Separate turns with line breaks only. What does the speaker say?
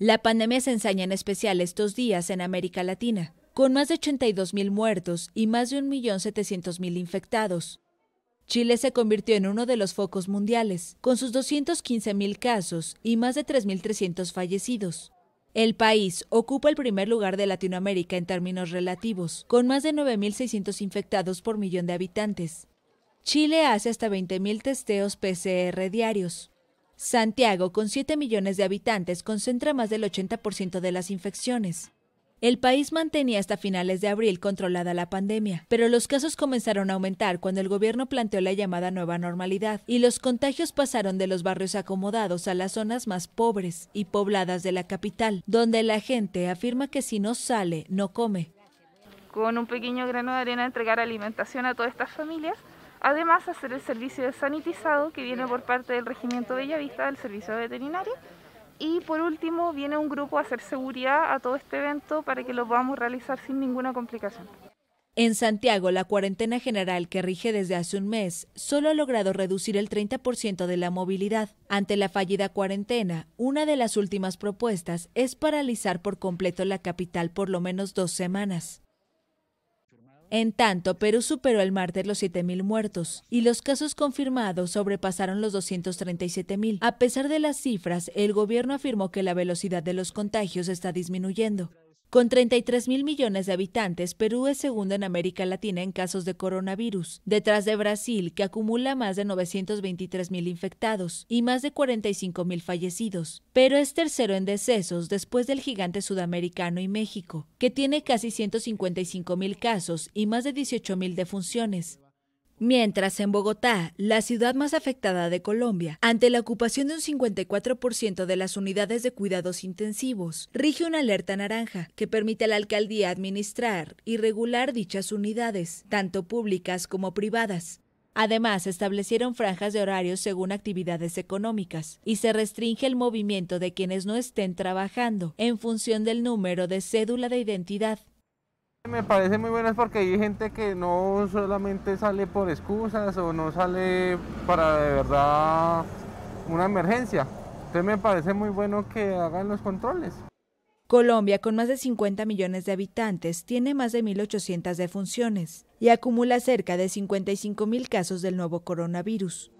La pandemia se ensaña en especial estos días en América Latina, con más de 82.000 muertos y más de 1.700.000 infectados. Chile se convirtió en uno de los focos mundiales, con sus 215.000 casos y más de 3.300 fallecidos. El país ocupa el primer lugar de Latinoamérica en términos relativos, con más de 9.600 infectados por millón de habitantes. Chile hace hasta 20.000 testeos PCR diarios, Santiago, con 7 millones de habitantes, concentra más del 80% de las infecciones. El país mantenía hasta finales de abril controlada la pandemia, pero los casos comenzaron a aumentar cuando el gobierno planteó la llamada nueva normalidad y los contagios pasaron de los barrios acomodados a las zonas más pobres y pobladas de la capital, donde la gente afirma que si no sale, no come.
Con un pequeño grano de arena entregar alimentación a todas estas familias Además, hacer el servicio de sanitizado que viene por parte del Regimiento Bellavista del Servicio Veterinario. Y por último, viene un grupo a hacer seguridad a todo este evento para que lo podamos realizar sin ninguna complicación.
En Santiago, la cuarentena general que rige desde hace un mes solo ha logrado reducir el 30% de la movilidad. Ante la fallida cuarentena, una de las últimas propuestas es paralizar por completo la capital por lo menos dos semanas. En tanto, Perú superó el martes los 7.000 muertos y los casos confirmados sobrepasaron los 237.000. A pesar de las cifras, el gobierno afirmó que la velocidad de los contagios está disminuyendo. Con 33 mil millones de habitantes, Perú es segundo en América Latina en casos de coronavirus, detrás de Brasil, que acumula más de 923 mil infectados y más de 45 mil fallecidos, pero es tercero en decesos después del gigante sudamericano y México, que tiene casi 155 mil casos y más de 18 mil defunciones. Mientras en Bogotá, la ciudad más afectada de Colombia, ante la ocupación de un 54% de las unidades de cuidados intensivos, rige una alerta naranja que permite a la alcaldía administrar y regular dichas unidades, tanto públicas como privadas. Además, establecieron franjas de horarios según actividades económicas y se restringe el movimiento de quienes no estén trabajando en función del número de cédula de identidad
me parece muy bueno es porque hay gente que no solamente sale por excusas o no sale para de verdad una emergencia. Entonces me parece muy bueno que hagan los controles.
Colombia, con más de 50 millones de habitantes, tiene más de 1.800 defunciones y acumula cerca de 55.000 casos del nuevo coronavirus.